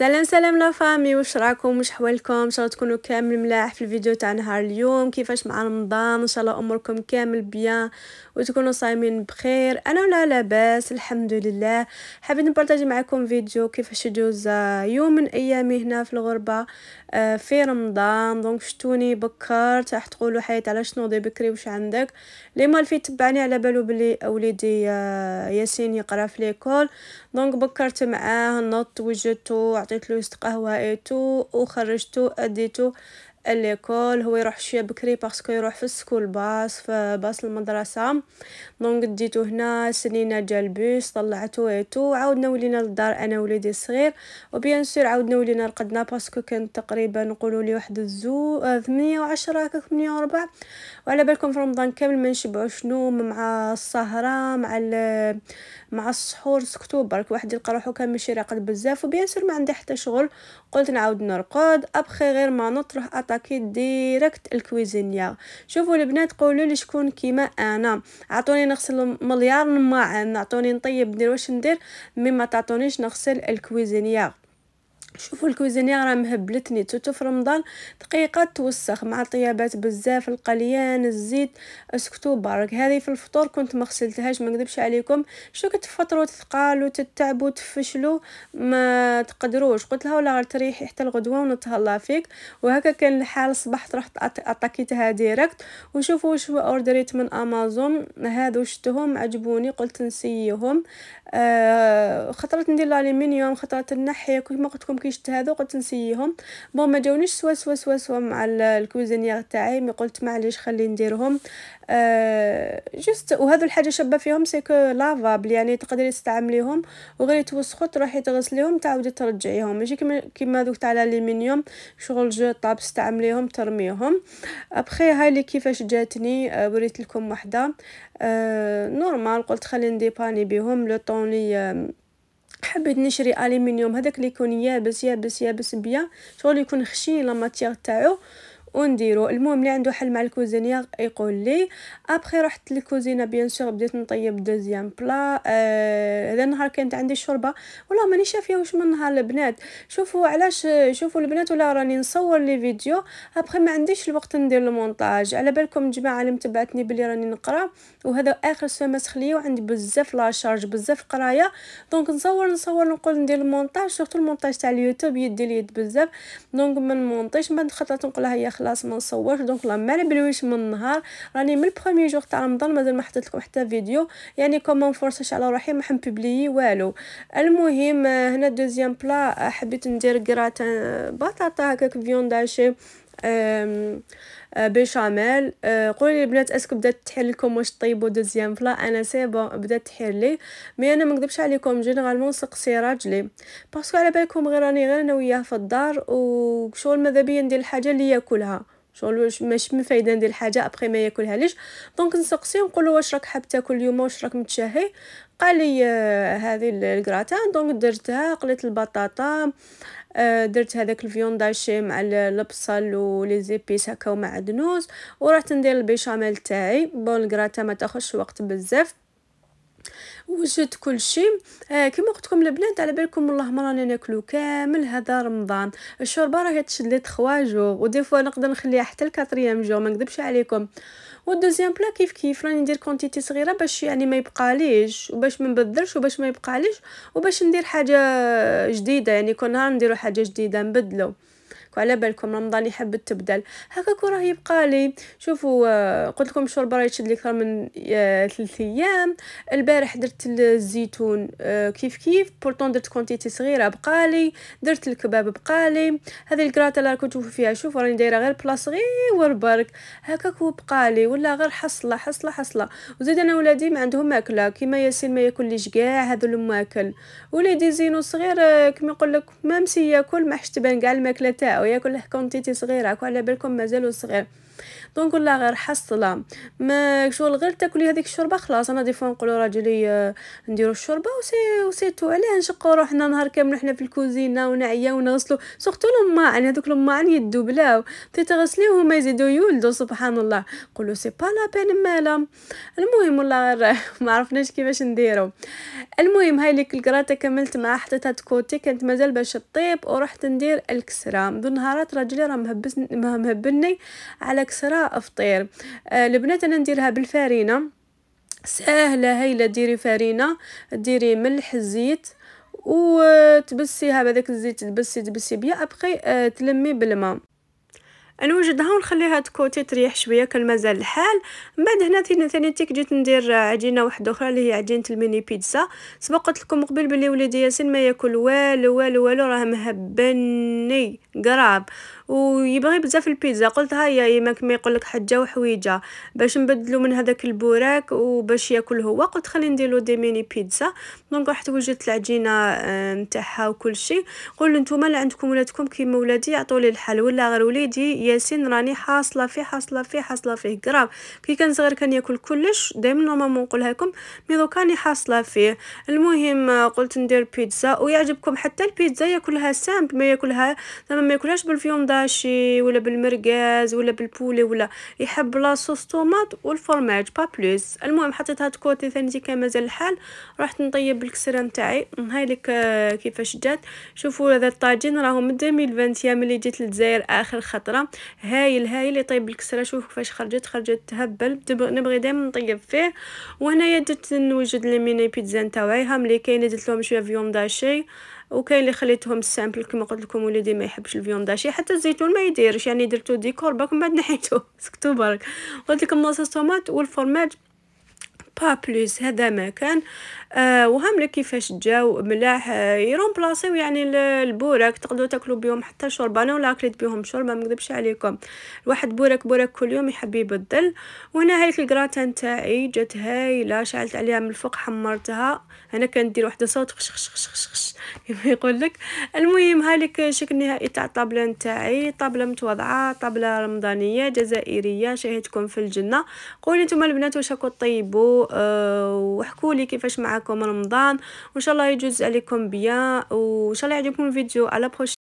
سلام سلام لا فامي واش راكم واش حوالكم ان شاء الله تكونوا كامل ملاح في الفيديو تاع نهار اليوم كيفاش مع رمضان ان شاء الله اموركم كامل بيان وتكونوا صايمين بخير انا ولا لاباس الحمد لله حابين نبارطاجي معكم فيديو كيفاش يدوز آه، يوم من ايامي هنا في الغربه آه، في رمضان دونك شتوني بكرت راح تقولوا حيت على شنو دي بكري واش عندك لي مال في تبعني على بالو بلي وليدي آه، ياسين يقرا في ليكول دونك بكرت معاه نط وجدته عطيت له قهوه ايتو وخرجته اديته ليكول هو يروح شويه بكري باسكو يروح في السكول باس في باص المدرسه دونك ديتو هنا سنينا جا البوس طلعتو ايتو عاودنا ولينا للدار انا وليدي الصغير وبيان سور عاودنا ولينا رقدنا باسكو كان تقريبا نقولوا لي واحد الزو آه، ثمانية هكا هكاك ثمانية وربع وعلى بالكم في رمضان كامل ما نشبعوش نوم مع السهره مع مع السحور سكتو برك واحد يلقى روحو كان ماشي راقد بزاف وبيان سور ما عندي حتى شغل قلت نعاود نرقد ابخي غير ما نطرح اتاكي ديريكت الكويزينيا شوفوا البنات قولوا لي شكون كيما انا عطوني نغسل مليار نماعن عطوني نطيب ندير واش ندير مي ما تعطونيش نغسل الكويزينيا شوفوا الكوزينية راه مهبلتني توتو في رمضان دقيقة توسخ مع طيابات بزاف القليان الزيت اسكتو برك هذه في الفطور كنت ما غسلتهاش ما نكذبش عليكم شو كنت فطروا تثقالوا تتعبوا تفشلوا ما تقدروش قلت لها ولا غير تريحي حتى الغدوه ونتهلا فيك وهكا كان الحال صبحت رحت اتاكيتها ديريكت وشوفوا شو اوردريت من امازون هذو شتهم عجبوني قلت نسيهم آه خطرات ندير الالومنيوم خطرات نحي كيما قلت لكم كي شفت هذو قلت نسيهم بون ما جاونيش سوا سوا سوا سوا مع الكوزينيير تاعي مي قلت معليش خلي نديرهم جوست جست وهذو الحاجه شابه فيهم سي كو لافابل يعني تقدري تستعمليهم وغير يتوسخوا تروحي تغسليهم تعاودي ترجعيهم ماشي كيما كيما دوك تاع الالومنيوم شغل جو طاب تستعمليهم ترميهم ابخي هاي اللي كيفاش جاتني آه، وريت لكم وحده آه، نورمال قلت خلي نديباني بهم لو طون لي آه، حبيت نشري الومنيوم هذاك اللي يكون يابس يابس يابس بيان شغل يكون خشين لا ماتيغ تاعو ونديرو المهم اللي عنده حل مع الكوزينيا يقول لي ابخي رحت للكوزينه بيان سور بديت نطيب دوزيام بلا آه، هذا آه النهار كانت عندي شوربه والله ماني شافيه واش من نهار البنات شوفوا علاش شوفوا البنات ولا راني نصور لي فيديو ابخي ما عنديش الوقت ندير المونتاج على بالكم الجماعه اللي متبعتني بلي راني نقرا وهذا اخر سيمستر ليا وعندي بزاف لا شارج بزاف قرايه دونك نصور نصور نقول ندير المونتاج سورتو المونتاج تاع اليوتيوب يدي اليد بزاف دونك ما نمونطيش من نخطط نقولها هي خلاص ما نصورش دونك لا ما نبلويش من النهار راني من البرومي جوغ تاع رمضان مازال ما حطيت لكم حتى فيديو يعني كوم ما نفرصش على روحي ما حنبوبليي والو المهم هنا دوزيام بلا حبيت ندير كراتان بطاطا هكاك فيون داشي أه، بيشاميل قولوا أه، قولي البنات اسكو بدات تحل لكم واش طيبوا دوزيام فلا انا سي بون بدات تحل لي مي انا ما نكذبش عليكم جينيرالمون سقسي راجلي باسكو على بالكم غير راني غير انا وياه في الدار وشغل ماذا بيا ندير الحاجه اللي ياكلها شغل ماشي من فايده ندير حاجه ابخي ما ياكلها ليش دونك نسقسي ونقول له واش راك حاب تاكل اليوم واش راك متشهي قال لي أه، هذه الكراتان دونك درتها قليت البطاطا أه، درت هذاك الفيونداشي مع البصل ولي زيبيس هكا ومع دنوز ورحت ندير البيشاميل تاعي بون الكراتا ما تاخذش وقت بزاف وجدت كل شيء آه كما قلت لكم البنات على بالكم والله ما رانا ناكلو كامل هذا رمضان الشوربه راهي تشد لي 3 جوغ ودي فوا نقدر نخليها حتى ل 4 جوغ ما نكذبش عليكم والدوزيام بلا كيف كيف راني ندير كونتيتي صغيره باش يعني ما يبقاليش وباش ما نبدلش وباش ما يبقاليش وباش ندير حاجه جديده يعني كل نهار نديرو حاجه جديده نبدلو على بالكم رمضان يحب التبدل هكاك راه يبقى لي شوفوا آه، قلت لكم شرب راه يشد لي اكثر من آه، ثلاث ايام البارح درت الزيتون آه، كيف كيف بورتون درت كونتيتي صغيره بقالي درت الكباب بقالي هذه الكراته اللي راكم تشوفوا فيها شوفوا راني دايره غير بلا صغير برك هكاك وبقالي ولا غير حصله حصله حصله وزيد انا ولادي ما عندهم ماكله كيما ياسين ما ياكلش كاع هذا الماكل وليدي زينو صغير كيما يقول لك ما ياكل ما حش تبان كاع الماكله تاعو وياكل كونتيتي صغيره على بالكم مازالو صغير دونك لا غير حصله ما شغل غير تاكلي هذيك الشوربه خلاص انا دي فوا نقولوا راجلي آه، نديروا الشوربه وسي وسي تو علاه نشقوا روحنا نهار كامل حنا في الكوزينه ونعيا ونغسلو سورتو يعني هذوك الماعن يدوبلاو تي تغسليهم ما يزيدوا يولدوا سبحان الله قولوا سي با لا بين مالا المهم والله غير ما عرفناش كيفاش نديرو المهم هاي ليك الكراته كملت مع حطيتها تكوتي كانت مازال باش تطيب ورحت ندير الكسره ذو نهارات راجلي راه مهبس مهبلني على مكسره فطير البنات آه، انا نديرها بالفارينه سهله هايله ديري فارينه ديري ملح زيت وتبسيها بهذاك الزيت تبسي تبسي بيا ابقي آه، تلمي بالماء نوجدها ونخليها تكوتي تريح شويه كان مازال الحال من بعد هنا ثاني ثاني تيك جيت ندير عجينه واحده اخرى اللي هي عجينه الميني بيتزا سبق قلت لكم قبل بلي وليدي ياسين ما ياكل والو والو والو راه مهبني قراب ويبغي بزاف البيتزا قلت هيا يماك ما يقول لك حجه وحويجه باش نبدلو من هذاك البوراك وباش ياكل هو قلت خلي نديرلو دي ميني بيتزا دونك رحت وجدت العجينه آه، نتاعها وكل شيء قول نتوما اللي عندكم ولادكم كيما ولادي يعطوا لي الحل ولا غير وليدي ياسين راني حاصله فيه حاصله فيه حاصله فيه كراف كي كان صغير كان ياكل كلش دائما نورمالمون نقولها لكم مي دوكا راني حاصله فيه المهم آه، قلت ندير بيتزا ويعجبكم حتى البيتزا ياكلها سامب ما ياكلها زعما ما ياكلهاش بالفيوم دار بالحاشي ولا بالمرقاز ولا بالبولي ولا يحب لا صوص طوماط والفرماج با بلوس المهم حطيتها تكوتي ثاني كان مازال الحال رحت نطيب الكسره نتاعي هاي لك آه، كيفاش جات شوفوا هذا الطاجين راه من 2020 اللي جيت للجزائر اخر خطره هايل هايل طيب الكسره شوف كيفاش خرجت خرجت تهبل نبغي دائما نطيب فيه وهنايا درت نوجد لي ميني بيتزا نتاعي هام لي كاين درت لهم شويه فيوم داشي وكاين اللي خليتهم سامبل كما قلت لكم وليدي ما يحبش داشي حتى الزيتون ما يديرش يعني درتو ديكور باك من بعد نحيتو سكتو برك قلت لكم نص طوماط والفرماج با هذا ما كان آه وهم كيفاش جاو ملاح آه، يرون بلاصيو يعني البوراك تقدروا تاكلوا بهم حتى شوربه انا ولا اكلت بهم شوربه ما نكذبش عليكم الواحد بوراك بوراك كل يوم يحب يبدل وهنا هايك الكراتان تاعي جات هايله شعلت عليها من الفوق حمرتها انا كندير وحده صوت خشخشخشخش كيما يقول لك المهم هالك الشكل النهائي تاع الطابله نتاعي طابله متواضعه طابله رمضانيه جزائريه شاهدتكم في الجنه قولي نتوما البنات واش راكم طيبوا آه، وحكوا لي كيفاش معكم رمضان وان شاء الله يجوز عليكم بيان وان شاء الله يعجبكم الفيديو على بروش